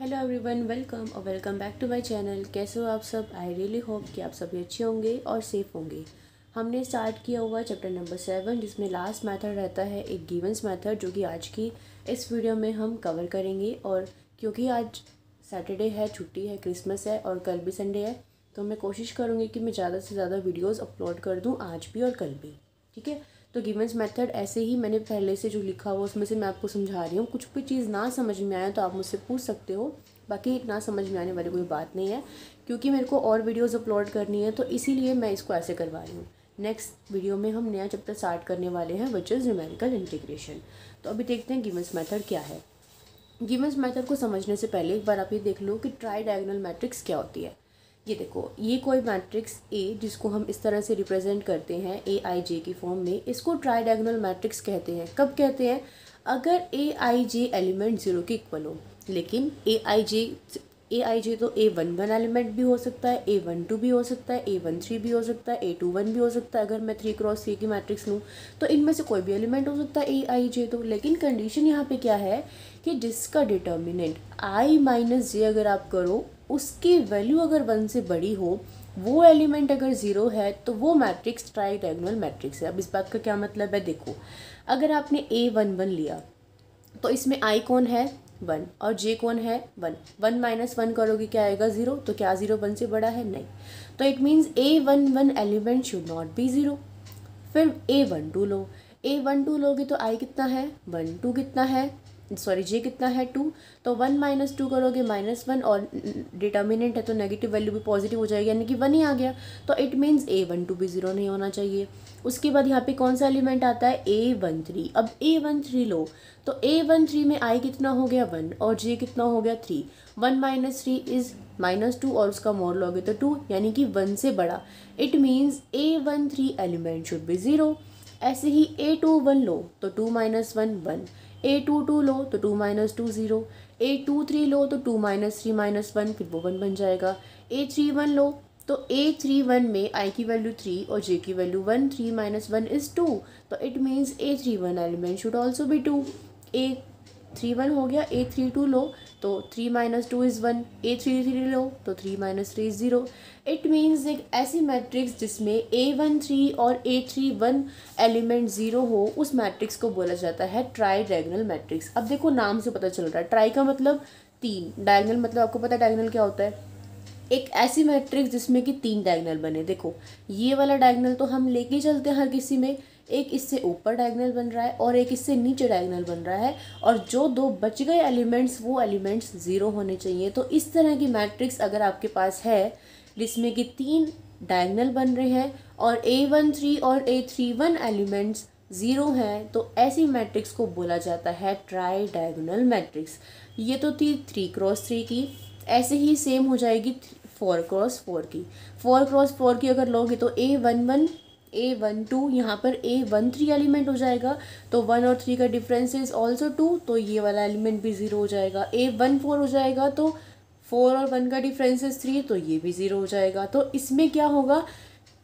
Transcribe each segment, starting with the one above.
Hello everyone welcome और welcome back to my channel कैसे हो आप सब आई रियली होप कि आप सभी अच्छे होंगे और सेफ होंगे हमने स्टार्ट किया हुआ चैप्टर नंबर सेवन जिसमें लास्ट मेथड रहता है एक गिवन्स मेथड जो कि आज की इस वीडियो में हम कवर करेंगे और क्योंकि आज सैटरडे है छुट्टी है क्रिसमस है और कल भी संडे है तो मैं कोशिश करूँगी कि मैं ज़्यादा से ज़्यादा वीडियोज़ अपलोड कर दूँ आज भी और कल भी ठीक है तो गिवेंस मेथड ऐसे ही मैंने पहले से जो लिखा हुआ उसमें से मैं आपको समझा रही हूँ कुछ भी चीज़ ना समझ में आए तो आप मुझसे पूछ सकते हो बाकी ना समझ में आने वाली कोई बात नहीं है क्योंकि मेरे को और वीडियोस अपलोड करनी है तो इसीलिए मैं इसको ऐसे करवा रही हूँ नेक्स्ट वीडियो में हम नया चैप्टर स्टार्ट करने वाले हैं विच इज़ न्यूमेरिकल इंटीग्रेशन तो अभी देखते हैं गिवेंस मेथड क्या है गिवेंस मेथड को समझने से पहले एक बार आप ये देख लो कि ट्राई डायगनल मैट्रिक्स क्या होती है ये देखो ये कोई मैट्रिक्स ए जिसको हम इस तरह से रिप्रेजेंट करते हैं ए आई जे की फॉर्म में इसको ट्राई डायगनल मैट्रिक्स कहते हैं कब कहते हैं अगर A I J element zero के इक्वल हो लेकिन ए आई जे ए आई जे तो ए वन वन एलिमेंट भी हो सकता है ए वन टू भी हो सकता है ए वन थ्री भी हो सकता है ए टू वन भी हो सकता है अगर मैं थ्री क्रॉस थ्री की मैट्रिक्स लूँ तो इनमें से कोई भी एलिमेंट हो सकता है ए आई जे तो लेकिन कंडीशन यहाँ पे क्या है कि जिसका डिटर्मिनेंट आई माइनस जे अगर आप करो उसकी वैल्यू अगर वन से बड़ी हो वो एलिमेंट अगर ज़ीरो है तो वो मैट्रिक्स डायगनल मैट्रिक्स है अब इस बात का क्या मतलब है देखो अगर आपने ए वन वन लिया तो इसमें आई कौन है वन और जे कौन है वन वन माइनस वन करोगे क्या आएगा ज़ीरो तो क्या ज़ीरो वन से बड़ा है नहीं तो it means A one one element should not be zero फिर ए वन टू लो ए वन टू लोगे तो आई कितना है वन टू कितना है सॉरी जे कितना है टू तो वन माइनस टू करोगे माइनस वन और डिटर्मिनेंट है तो नेगेटिव वैल्यू भी पॉजिटिव हो जाएगी यानी कि वन ही आ गया तो it means A one two भी ज़ीरो नहीं होना चाहिए उसके बाद यहाँ पे कौन सा एलिमेंट आता है ए वन थ्री अब ए वन थ्री लो तो ए वन थ्री में आई कितना हो गया वन और जे कितना हो गया three one minus three is minus two और उसका मोर लोगे तो टू यानी कि वन से बड़ा it means A one three element should be zero ऐसे ही ए टू वन लो तो two minus one one A two two लो तो two minus two zero A two three लो तो two minus three minus one फिर वो वन बन जाएगा ए थ्री वन लो तो ए थ्री वन में आई की वैल्यू थ्री और जे की value one three minus one is two तो it means A three one element should also be two A three one हो गया ए थ्री टू लो तो three minus two is one A three three लो तो three minus three is zero it means एक ऐसी matrix जिसमें A one three और A three one element zero हो उस मैट्रिक्स को बोला जाता है ट्राई डायगनल मैट्रिक्स अब देखो नाम से पता चल रहा है ट्राई का मतलब तीन डायगनल मतलब आपको पता है डायगनल क्या होता है एक ऐसी मैट्रिक्स जिसमें कि तीन डायगनल बने देखो ये वाला डायगनल तो हम लेके चलते हैं हर किसी में एक इससे ऊपर डायगनल बन रहा है और एक इससे नीचे डायगनल बन रहा है और जो दो बच गए एलिमेंट्स वो एलिमेंट्स ज़ीरो होने चाहिए तो इस तरह की मैट्रिक्स अगर आपके पास है जिसमें कि तीन डायगनल बन रहे हैं और ए वन थ्री और A three one elements zero हैं तो ऐसी मैट्रिक्स को बोला जाता है ट्राई डायगनल मैट्रिक्स ये तो थी थ्री क्रॉस थ्री की ऐसे ही सेम हो जाएगी फोर क्रॉस फोर की फोर क्रॉस फोर की अगर लोगे तो A one one A one two यहाँ पर ए वन थ्री एलिमेंट हो जाएगा तो वन और थ्री का डिफरेंस इज ऑल्सो टू तो ये वाला एलिमेंट भी ज़ीरो हो जाएगा ए वन फोर हो जाएगा तो फोर और वन का डिफरेंस इज थ्री तो ये भी ज़ीरो हो जाएगा तो इसमें क्या होगा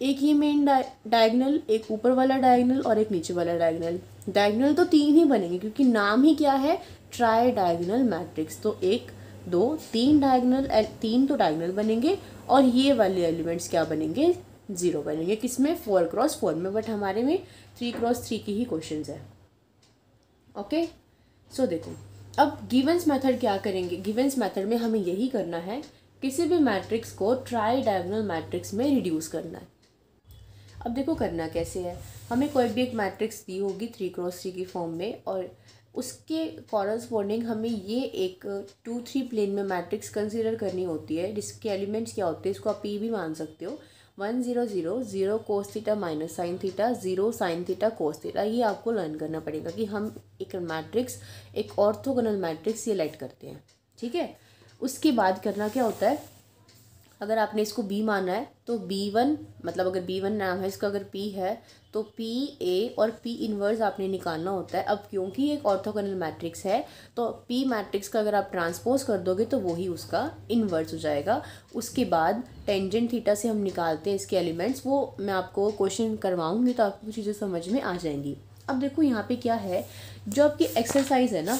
एक ही मेन डायगनल एक ऊपर वाला डायगनल और एक नीचे वाला डायगनल डायगनल तो तीन ही बनेंगे क्योंकि नाम ही क्या है ट्राई डायगनल मैट्रिक्स तो एक दो तीन डायगनल तीन तो डायगनल बनेंगे और ये वाले एलिमेंट्स क्या बनेंगे ज़ीरो बनेंगे किस में फोर क्रॉस फोर में बट हमारे में थ्री क्रॉस थ्री की ही क्वेश्चन है ओके सो देखो अब गिवेंस मेथड क्या करेंगे गिवेंस मेथड में हमें यही करना है किसी भी मैट्रिक्स को ट्राई डायगोनल मैट्रिक्स में रिड्यूस करना है अब देखो करना कैसे है हमें कोई भी एक मैट्रिक्स दी होगी थ्री क्रॉस थ्री की फॉर्म में और उसके कॉरस्पॉन्डिंग हमें ये एक टू थ्री प्लेन में मैट्रिक्स कंसीडर करनी होती है जिसके एलिमेंट्स क्या होते हैं इसको आप पी भी मान सकते हो one zero zero zero cos theta minus sine theta zero sine theta cos theta ये आपको लर्न करना पड़ेगा कि हम एक मैट्रिक्स एक ऑर्थोगोनल मैट्रिक्स ये लेट करते हैं ठीक है उसके बाद करना क्या होता है अगर आपने इसको बी माना है तो बी वन मतलब अगर बी वन नाम है इसका अगर पी है तो पी ए और पी इनवर्स आपने निकालना होता है अब क्योंकि एक ऑर्थोगोनल मैट्रिक्स है तो पी मैट्रिक्स का अगर आप ट्रांसपोज कर दोगे तो वही उसका इन्वर्स हो जाएगा उसके बाद टेंजेंट थीटा से हम निकालते हैं इसके एलिमेंट्स वो मैं आपको क्वेश्चन करवाऊँगी तो आपको चीज़ें समझ में आ जाएंगी अब देखो यहाँ पे क्या है जो आपकी एक्सरसाइज है ना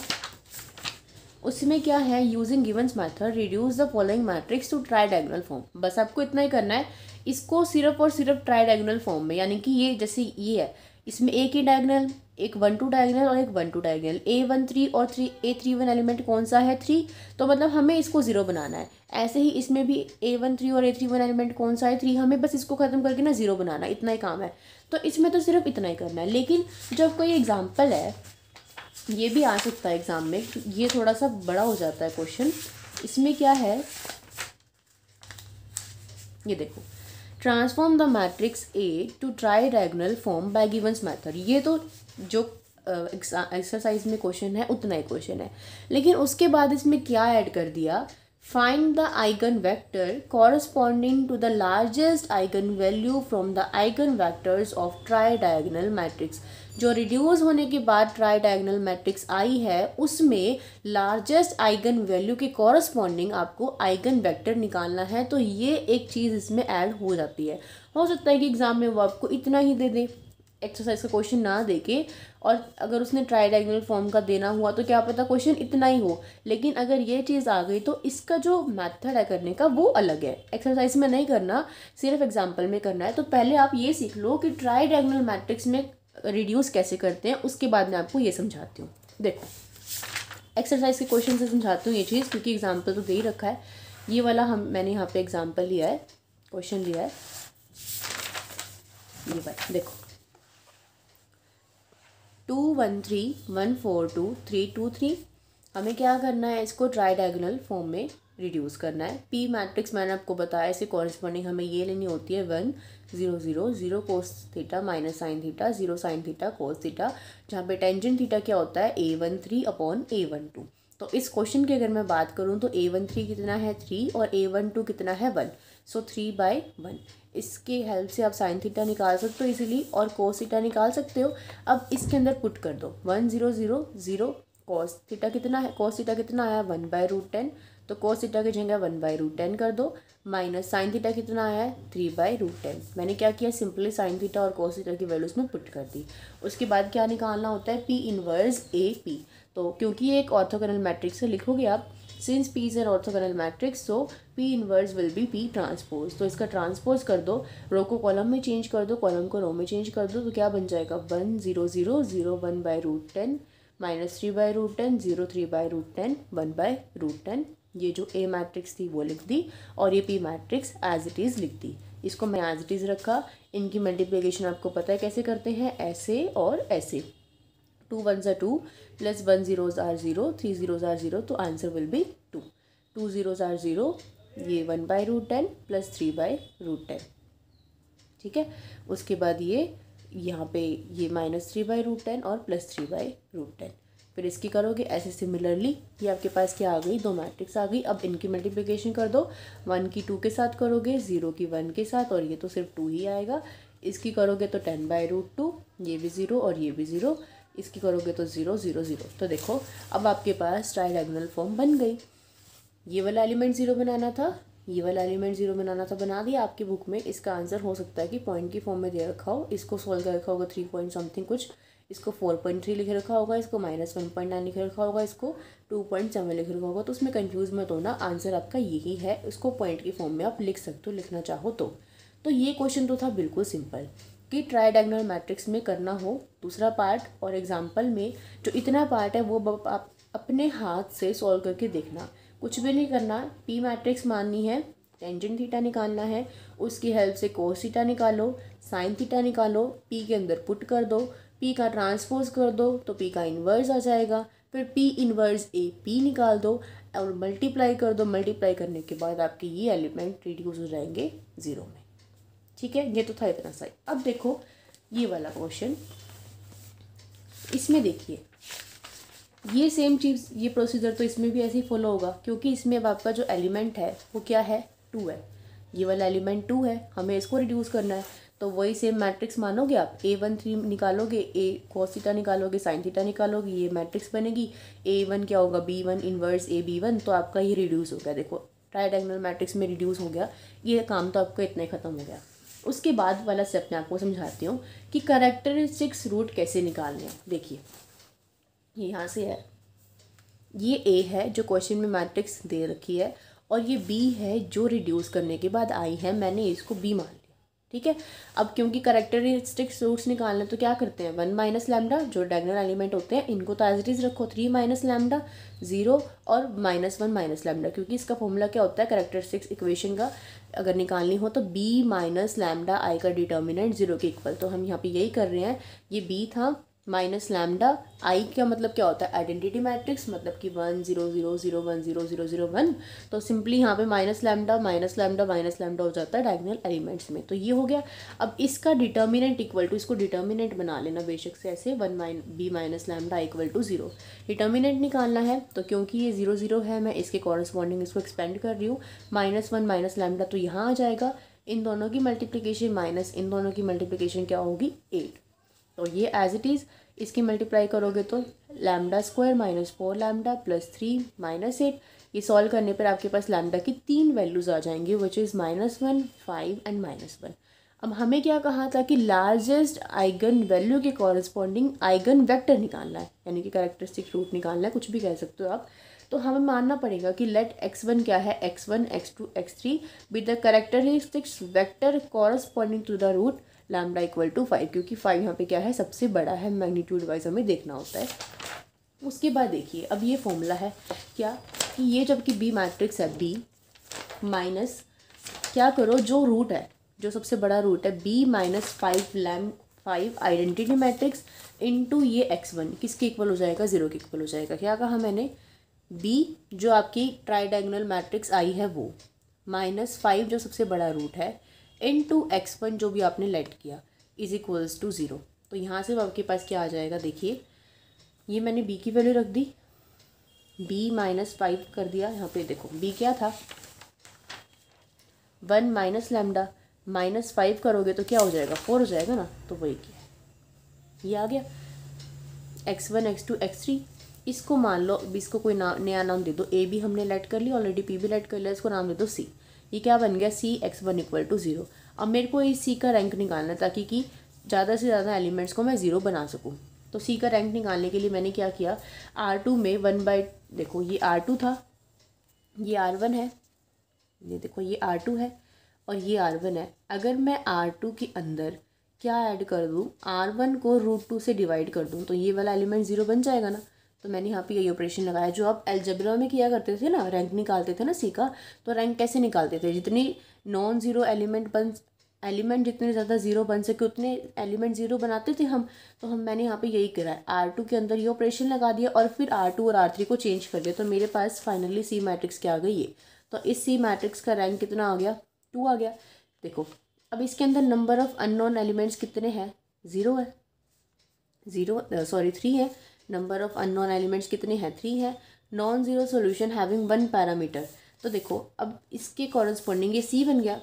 उसमें क्या है using Givens method reduce the following matrix to tridiagonal form बस आपको इतना ही करना है इसको सिर्फ और सिर्फ ट्राई फॉर्म में यानी कि ये जैसे ये है इसमें एक ही डायगनल एक वन टू डायगनल और एक one two diagonal A one three और three A three one element कौन सा है थ्री तो मतलब हमें इसको ज़ीरो बनाना है ऐसे ही इसमें भी ए वन थ्री और ए थ्री वन एलिमेंट कौन सा है थ्री हमें बस इसको ख़त्म करके ना ज़ीरो बनाना इतना ही काम है तो इसमें तो सिर्फ इतना ही करना है लेकिन जब कोई एग्ज़ाम्पल है ये भी आ सकता है एग्ज़ाम में ये थोड़ा सा बड़ा हो जाता है क्वेश्चन इसमें क्या है ये देखो transform the matrix A to tridiagonal form by Givens method ये तो जो एक्सरसाइज में क्वेश्चन है उतना ही क्वेश्चन है लेकिन उसके बाद इसमें क्या ऐड कर दिया Find the eigenvector corresponding to the largest eigenvalue from the eigenvectors of tridiagonal matrix. जो रिड्यूस होने के बाद ट्राई डायगनल मैट्रिक्स आई है उसमें लार्जेस्ट आइगन वैल्यू के कॉरस्पॉन्डिंग आपको आइगन वेक्टर निकालना है तो ये एक चीज़ इसमें ऐड हो जाती है हो सकता है कि एग्ज़ाम में वो आपको इतना ही दे दें एक्सरसाइज का क्वेश्चन ना दे के और अगर उसने ट्राई डाइगनल फॉर्म का देना हुआ तो क्या पता क्वेश्चन इतना ही हो लेकिन अगर ये चीज़ आ गई तो इसका जो मेथड है करने का वो अलग है एक्सरसाइज में नहीं करना सिर्फ एग्जाम्पल में करना है तो पहले आप ये सीख लो कि ट्राई डाइगनल मैट्रिक्स में रिड्यूस कैसे करते हैं उसके बाद मैं आपको ये समझाती हूँ देखो एक्सरसाइज के क्वेश्चन से समझाती हूँ ये चीज़ क्योंकि एग्जाम्पल तो दे ही रखा है ये वाला हम मैंने यहाँ पे एग्जाम्पल लिया है क्वेश्चन लिया है ये बात देखो two one three one four two three two three हमें क्या करना है इसको ट्राई डायगोनल फॉर्म में रिड्यूस करना है पी मैट्रिक्स मैंने आपको बताया इसे कॉरस्पॉन्डिंग हमें ये लेनी होती है one zero zero zero cos theta minus sine theta zero sine theta cos theta जहाँ पे टेंजेंट थीटा क्या होता है A one three upon A one two तो इस क्वेश्चन की अगर मैं बात करूँ तो ए वन थ्री कितना है थ्री और ए वन टू कितना है one so three by one इसके हेल्प से आप साइन थीटा निकाल सकते हो इजीली और कोस थीटा निकाल सकते हो अब इसके अंदर पुट कर दो one zero zero zero cos theta कितना है कोस थीटा कितना आया वन बाय रूट टेन तो कोस थीटा की जगह वन बाय रूट टेन कर दो माइनस साइन थीटा कितना आया है थ्री बाय रूट टेन मैंने क्या किया सिंपली साइन थीटा और कोस थीटा की वैल्यूज में पुट कर दी उसके बाद क्या निकालना होता है पी इनवर्स ए पी तो क्योंकि ये एक ऑर्थोगोनल मैट्रिक्स है लिखोगे आप since P is an orthogonal matrix so P inverse will be P transpose तो इसका ट्रांसपोज कर दो रो को कॉलम में चेंज कर दो कॉलम को रो में चेंज कर दो तो क्या बन जाएगा one zero zero zero one by root ten minus three by root ten zero three by root ten one by root ten ये जो ए मैट्रिक्स थी वो लिख दी और ये P matrix as it is लिख दी इसको मैं एज इट इज़ रखा इनकी मल्टीप्लिकेशन आपको पता है कैसे करते हैं ऐसे और ऐसे टू वन ज़ा two plus one zeros are zero three zeros are zero तो answer will be two two zeros are zero ये one by root ten plus three by root ten ठीक है उसके बाद ये यहाँ पे ये minus three by root ten और plus three by root ten फिर इसकी करोगे ऐसे सिमिलरली ये आपके पास क्या आ गई दो मैट्रिक्स आ गई अब इनकी मल्टीप्लिकेशन कर दो वन की टू के साथ करोगे ज़ीरो की वन के साथ और ये तो सिर्फ टू ही आएगा इसकी करोगे तो टेन बाय रूट टू ये भी ज़ीरो और ये भी ज़ीरो इसकी करोगे तो ज़ीरो ज़ीरो ज़ीरो तो देखो अब आपके पास ट्राइडाइगनल फॉर्म बन गई ये वाला एलिमेंट ज़ीरो बनाना था ये वाला एलिमेंट ज़ीरो बनाना था बना दिया आपकी बुक में इसका आंसर हो सकता है कि पॉइंट की फॉर्म में दे रखा हो इसको सॉल्व कर रखा होगा थ्री पॉइंट समथिंग कुछ इसको फोर पॉइंट थ्री लिख रखा होगा इसको माइनस वन पॉइंट नाइन लिख रखा होगा इसको टू पॉइंट सेवन लिख रखा होगा तो उसमें कंफ्यूज मत होना आंसर आपका यही है उसको पॉइंट की फॉर्म में आप लिख सकते हो लिखना चाहो तो तो ये क्वेश्चन तो था बिल्कुल सिंपल कि ट्राईडागनल मैट्रिक्स में करना हो दूसरा पार्ट और एग्जाम्पल में जो इतना पार्ट है वो आप अपने हाथ से सॉल्व करके देखना कुछ भी नहीं करना पी मैट्रिक्स माननी है टेंजेंट थीटा निकालना है उसकी हेल्प से कोस थीटा निकालो साइन थीटा निकालो पी के अंदर पुट कर दो पी का ट्रांसपोज कर दो तो पी का इन्वर्स आ जाएगा फिर पी इन्वर्स ए पी निकाल दो और मल्टीप्लाई कर दो मल्टीप्लाई करने के बाद आपके ये एलिमेंट रिड्यूस हो जाएंगे ज़ीरो में ठीक है ये तो था इतना सही अब देखो ये वाला क्वेश्चन इसमें देखिए ये सेम चीज़ ये प्रोसीजर तो इसमें भी ऐसे ही फॉलो होगा क्योंकि इसमें अब आपका जो एलिमेंट है वो क्या है टू है ये वाला एलिमेंट टू है हमें इसको रिड्यूस करना है तो वही सेम मैट्रिक्स मानोगे आप ए वन थ्री निकालोगे ए कॉसिटा निकालोगे साइन थीटा निकालोगे ये मैट्रिक्स बनेगी ए वन क्या होगा B one inverse A B one तो आपका ये रिड्यूस हो गया देखो ट्राइडेगनल मैट्रिक्स में रिड्यूस हो गया ये काम तो आपका इतना ही ख़त्म हो गया उसके बाद वाला स्टेप मैं आपको समझाती हूँ कि करेक्टरिस्टिक्स रूट कैसे निकालने हैं देखिए ये यहाँ से है ये ए है जो क्वेश्चन में मैट्रिक्स दे रखी है और ये बी है जो रिड्यूस करने के बाद आई है मैंने इसको बी मान ठीक है अब क्योंकि करेक्टरिस्टिक रूट्स निकालने तो क्या करते हैं वन माइनस लैमडा जो डायगनल एलिमेंट होते हैं इनको तो एज इट इज़ रखो थ्री माइनस लैमडा जीरो और माइनस वन माइनस लैमडा क्योंकि इसका फॉर्मूला क्या होता है करेक्टरिस्टिक्स इक्वेशन का अगर निकालनी हो तो बी माइनस लैमडा आई का डिटर्मिनेंट जीरो के इक्वल तो हम यहाँ पर यही कर रहे हैं ये बी था माइनस लैमडा आई का मतलब क्या होता है आइडेंटिटी मैट्रिक्स मतलब कि one zero zero zero one zero zero zero one तो सिंपली यहाँ पे minus lambda minus lambda minus lambda हो जाता है डायगनल एलिमेंट्स में तो ये हो गया अब इसका डिटर्मिनेंट इक्वल टू इसको डिटर्मिनेंट बना लेना बेशक से ऐसे one mine B minus lambda equal to zero determinant निकालना है तो क्योंकि ये जीरो जीरो है मैं इसके कॉरस्पॉन्डिंग इसको एक्सपेंड कर रही हूँ माइनस वन माइनस लैमडा तो यहाँ आ जाएगा इन दोनों की मल्टीप्लीकेशन माइनस इन दोनों की मल्टीप्लीकेशन क्या होगी एट तो ये एज इट इज़ इसकी मल्टीप्लाई करोगे तो lambda square minus four lambda plus three minus eight ये सॉल्व करने पर आपके पास लैमडा की तीन वैल्यूज़ आ जाएंगी which is minus one five and minus one अब हमें क्या कहा था कि लार्जेस्ट आइगन वैल्यू के कॉरस्पॉन्डिंग आइगन वैक्टर निकालना है यानी कि करेक्टरिस्टिक रूट निकालना है कुछ भी कह सकते हो आप तो हमें मानना पड़ेगा कि लेट एक्स वन क्या है X one x two x three with the characteristics vector corresponding to the root lambda equal to five क्योंकि फाइव यहाँ पे क्या है सबसे बड़ा है मैग्नीट्यूड वाइज हमें देखना होता है उसके बाद देखिए अब ये फॉर्मूला है क्या कि ये जबकि बी मैट्रिक्स है बी माइनस क्या करो जो रूट है जो सबसे बड़ा रूट है B minus five lambda five identity matrix into ये एक्स वन किसके इक्वल हो जाएगा ज़ीरो के इक्वल हो जाएगा क्या कहा मैंने बी जो आपकी ट्राईडाइगनल मैट्रिक्स आई है वो माइनस फाइव जो सबसे बड़ा रूट है एन टू एक्स वन जो भी आपने लेट किया इज़ इक्वल्स टू ज़ीरो तो यहाँ से आपके पास क्या आ जाएगा देखिए ये मैंने बी की वैल्यू रख दी बी माइनस फाइव कर दिया यहाँ पे देखो बी क्या था one minus lambda minus five करोगे तो क्या हो जाएगा फोर हो जाएगा ना तो वही किया ये आ गया X one x two x three इसको मान लो इसको कोई ना नया नाम दे दो ए भी हमने लेट कर लिया ऑलरेडी पी भी लेट कर लिया इसको नाम दे दो सी ये क्या बन गया C X one equal to zero अब मेरे को इस सी का रैंक निकालना ताकि कि ज़्यादा से ज़्यादा एलिमेंट्स को मैं ज़ीरो बना सकूँ तो सी का रैंक निकालने के लिए मैंने क्या किया आर टू में वन बाई देखो ये आर टू था ये आर वन है ये देखो ये आर टू है और ये आर वन है अगर मैं आर टू के अंदर क्या ऐड कर दूँ आर वन को रूट टू से डिवाइड कर दूँ तो ये वाला एलिमेंट ज़ीरो बन जाएगा ना तो मैंने यहाँ पे यही ऑपरेशन लगाया जो आप एलजब्रा में किया करते थे ना रैंक निकालते थे ना सी का तो रैंक कैसे निकालते थे जितनी नॉन ज़ीरो एलिमेंट बन एलिमेंट जितने ज़्यादा ज़ीरो बन सके उतने एलिमेंट ज़ीरो बनाते थे हम तो हम मैंने यहाँ पे यही करा आर टू के अंदर ये ऑपरेशन लगा दिया और फिर आर टू और आर थ्री को चेंज कर दिया तो मेरे पास फाइनली सी मैट्रिक्स क्या आ गई ये तो इस सी मैट्रिक्स का रैंक कितना आ गया टू आ गया देखो अब इसके अंदर नंबर ऑफ़ अननोन एलिमेंट्स कितने हैं ज़ीरो है ज़ीरो सॉरी थ्री है नंबर ऑफ अननोन एलिमेंट्स कितने हैं थ्री है non zero solution having one parameter तो देखो अब इसके कॉरस्पॉन्डिंग ये सी बन गया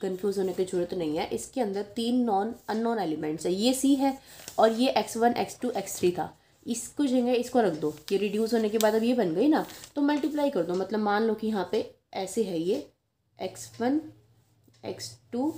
कन्फ्यूज़ होने की जरूरत नहीं है इसके अंदर तीन नॉन अननोन एलिमेंट्स है ये सी है और ये X one x two x three था इसको जगह इसको रख दो ये रिड्यूस होने के बाद अब ये बन गई ना तो मल्टीप्लाई कर दो मतलब मान लो कि यहाँ पे ऐसे है ये X one x two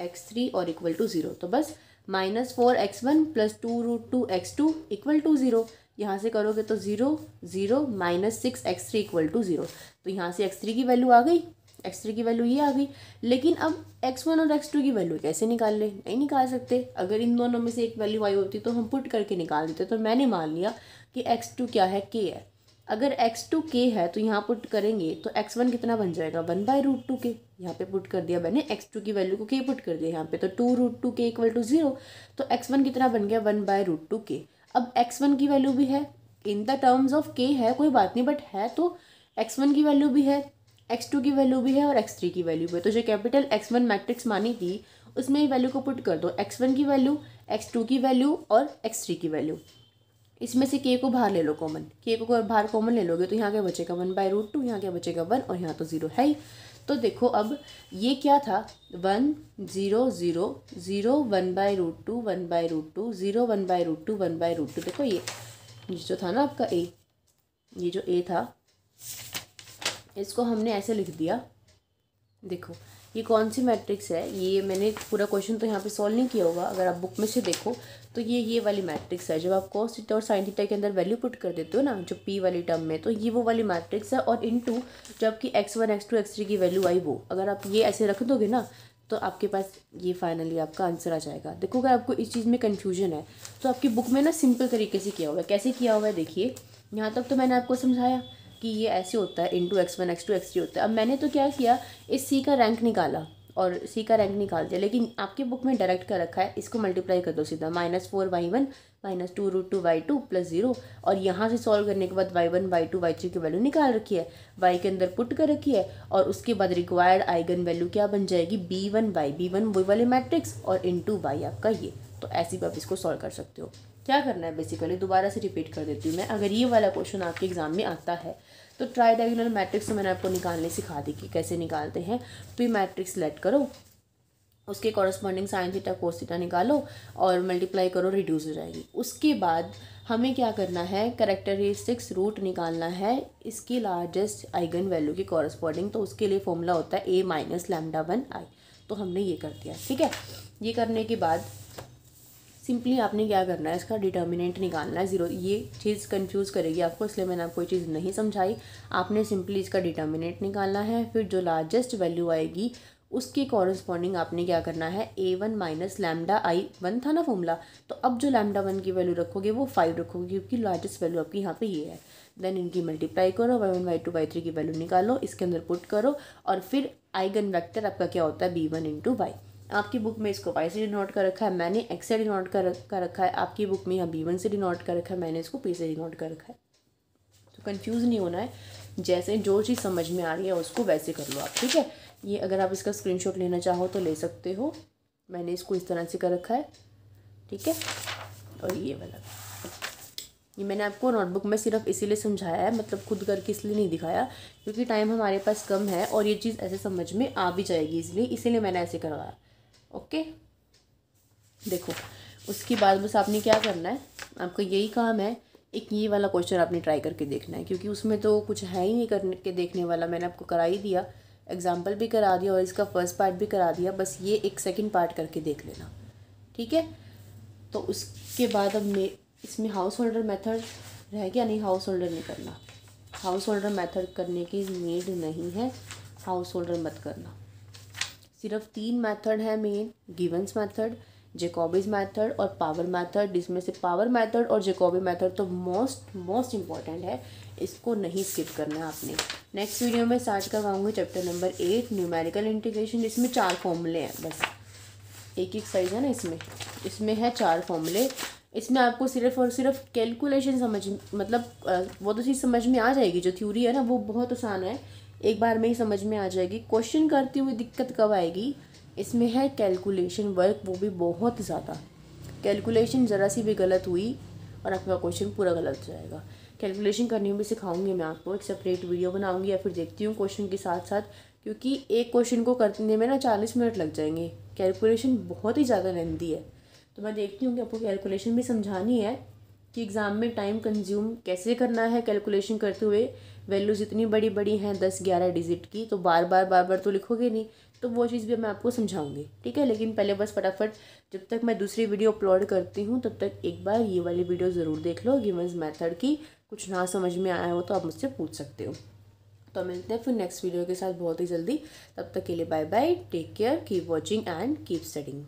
x three और इक्वल टू ज़ीरो तो बस minus four X one plus two root two X two equal to zero यहाँ से करोगे तो zero zero minus six X three equal to zero तो यहाँ से एक्स थ्री की वैल्यू आ गई एक्स थ्री की वैल्यू ये आ गई लेकिन अब एक्स वन और एक्स टू की वैल्यू कैसे निकाल ले नहीं निकाल सकते अगर इन दोनों में से एक वैल्यू आई होती तो हम पुट करके निकाल देते तो मैंने मान लिया कि एक्स टू क्या है के है अगर एक्स टू के है तो यहाँ पुट करेंगे तो एक्स वन कितना बन जाएगा वन बाय रूट टू के यहाँ पे पुट कर दिया मैंने एक्स टू की वैल्यू को के पुट कर दिया यहाँ पे तो टू रूट टू के इक्वल टू जीरो तो एक्स वन कितना बन गया वन बाय रूट टू के अब एक्स वन की वैल्यू भी है इन द टर्म्स ऑफ के है कोई बात नहीं बट है तो एक्स वन की वैल्यू भी है एक्स टू की वैल्यू भी है और एक्स थ्री की वैल्यू भी है तो जो कैपिटल एक्स वन मैट्रिक्स मानी थी उसमें वैल्यू को पुट कर दो एक्स वन की वैल्यू एक्स टू की वैल्यू और एक्स थ्री की वैल्यू इसमें से के को बाहर ले लो कॉमन के को अगर बाहर कॉमन ले लोगे तो यहाँ क्या बचेगा वन बाय रूट टू यहाँ क्या बचेगा वन और यहाँ तो ज़ीरो है ही तो देखो अब ये क्या था one zero zero zero one by root two one by root two zero one by root two one by root two देखो ये जो था ना आपका ए ये जो ए था इसको हमने ऐसे लिख दिया देखो ये कौन सी मैट्रिक्स है ये मैंने पूरा क्वेश्चन तो यहाँ पे सॉल्व नहीं किया होगा अगर आप बुक में से देखो तो ये ये वाली मैट्रिक्स है जब आप कॉस थीटा और साइन थीटा के अंदर वैल्यू पुट कर देते हो ना जो पी वाली टर्म में तो ये वो वाली मैट्रिक्स है और इन टू जो आपकी x one x two x three की वैल्यू आई वो अगर आप ये ऐसे रख दोगे ना तो आपके पास ये फाइनली आपका आंसर आ जाएगा देखो अगर आपको इस चीज़ में कन्फ्यूजन है तो आपकी बुक में ना सिंपल तरीके से किया हुआ है कैसे किया हुआ है देखिए यहाँ तक तो मैंने आपको समझाया कि ये ऐसे होता है into x one x two x three होता है अब मैंने तो क्या किया इस सी का रैंक निकाला और सी का रैंक निकाल दिया लेकिन आपके बुक में डायरेक्ट का रखा है इसको मल्टीप्लाई कर दो सीधा minus four y one minus two root two y two plus zero और यहाँ से सॉल्व करने के बाद y one y two y three की वैल्यू निकाल रखी है वाई के अंदर पुट कर रखी है और उसके बाद रिक्वायर्ड आइगन वैल्यू क्या बन जाएगी b one y b one वो वाले मैट्रिक्स और इन टू वाई आपका ये तो ऐसे भी आप इसको सॉल्व कर सकते हो क्या करना है बेसिकली दोबारा से रिपीट कर देती हूँ मैं अगर ये वाला क्वेश्चन आपके एग्ज़ाम में आता है तो ट्राई ट्राईडागोनल मैट्रिक्स तो मैंने आपको निकालने सिखा दी कि कैसे निकालते हैं पी मैट्रिक्स लेट करो उसके corresponding sine theta cos theta निकालो और मल्टीप्लाई करो रिड्यूस हो जाएगी उसके बाद हमें क्या करना है करेक्टरिस्टिक्स रूट निकालना है इसकी लार्जेस्ट आइगन वैल्यू की कॉरस्पॉन्डिंग तो उसके लिए फॉर्मूला होता है A minus lambda one I तो हमने ये कर दिया ठीक है ये करने के बाद सिंपली आपने क्या करना है इसका डिटर्मिनेंट निकालना है ज़ीरो ये चीज़ कंफ्यूज करेगी आपको इसलिए मैंने आपको ये चीज़ नहीं समझाई आपने सिंपली इसका डिटर्मिनेंट निकालना है फिर जो लार्जेस्ट वैल्यू आएगी उसके कॉरस्पॉन्डिंग आपने क्या करना है A one minus lambda I one था ना फॉर्मूला तो अब जो लैमडा वन की वैल्यू रखोगे वो फाइव रखोगे क्योंकि लार्जेस्ट वैल्यू आपकी यहाँ पे ये है देन इनकी मल्टीप्लाई करो y one y two y three की वैल्यू निकालो इसके अंदर पुट करो और फिर गन वैक्टर आपका क्या होता है बी वन इंटू वाई आपकी बुक में इसको वाई से डिनोट कर रखा है मैंने एक्स से डिनोट कर कर रखा है आपकी बुक में यहाँ बी वन से डिनोट कर रखा है मैंने इसको पी से डिनोट कर रखा है तो कन्फ्यूज़ नहीं होना है जैसे जो चीज़ समझ में आ रही है उसको वैसे कर लो आप ठीक है ये अगर आप इसका शॉट लेना चाहो तो ले सकते हो मैंने इसको इस तरह से कर रखा है ठीक है और ये वाला ये मैंने आपको नोटबुक में सिर्फ इसीलिए समझाया है मतलब खुद करके इसलिए नहीं दिखाया क्योंकि टाइम हमारे पास कम है और ये चीज़ ऐसे समझ में आ भी जाएगी इसलिए इसीलिए मैंने ऐसे करवाया ओके देखो उसके बाद बस आपने क्या करना है आपका यही काम है एक ये वाला क्वेश्चन आपने ट्राई करके देखना है क्योंकि उसमें तो कुछ है ही नहीं करने के देखने वाला मैंने आपको करा ही दिया एग्जाम्पल भी करा दिया और इसका फर्स्ट पार्ट भी करा दिया बस ये एक सेकेंड पार्ट करके देख लेना ठीक है तो उसके बाद अब मे इसमें हाउस होल्डर मैथड रह गया नहीं हाउस होल्डर नहीं करना हाउस होल्डर मैथड करने की नीड नहीं है हाउस होल्डर मत करना सिर्फ तीन मेथड है main Givens method Jacobi's method और पावर मेथड जिसमें से पावर मेथड और जेकॉबी मेथड तो मोस्ट मोस्ट इम्पॉर्टेंट है इसको नहीं स्किप करना है आपने नेक्स्ट वीडियो में स्टार्ट करवाऊंगी chapter number eight numerical integration इसमें चार फॉर्मूले हैं बस एक एक साइज है ना इसमें इसमें है चार फॉर्मूले इसमें आपको सिर्फ और सिर्फ कैलकुलेशन समझ मतलब वो तो चीज़ समझ में आ जाएगी जो थ्योरी है ना वो बहुत आसान है एक बार में ही समझ में आ जाएगी क्वेश्चन करते हुए दिक्कत कब आएगी इसमें है कैलकुलेशन वर्क वो भी बहुत ज़्यादा कैलकुलेशन ज़रा सी भी गलत हुई और आपका क्वेश्चन पूरा गलत हो जाएगा कैलकुलेशन करनी हुई भी सिखाऊंगी मैं आपको एक सेपरेट वीडियो बनाऊंगी या फिर देखती हूँ क्वेश्चन के साथ साथ क्योंकि एक क्वेश्चन को करने में ना चालीस मिनट लग जाएंगे कैलकुलेशन बहुत ही ज़्यादा लेंदी है तो मैं देखती हूँ कि आपको कैलकुलेशन भी समझानी है कि एग्ज़ाम में टाइम कंज्यूम कैसे करना है कैलकुलेशन करते हुए वैल्यूज़ इतनी बड़ी बड़ी हैं दस ग्यारह डिजिट की तो बार बार बार बार तो लिखोगे नहीं तो वो चीज़ भी मैं आपको समझाऊंगी ठीक है लेकिन पहले बस फटाफट जब तक मैं दूसरी वीडियो अपलोड करती हूँ तब तक एक बार ये वाली वीडियो ज़रूर देख लो गिवन्स मेथड की कुछ ना समझ में आया हो तो आप मुझसे पूछ सकते हो तो मिलते हैं फिर नेक्स्ट वीडियो के साथ बहुत ही जल्दी तब तक के लिए bye bye take care keep watching and keep studying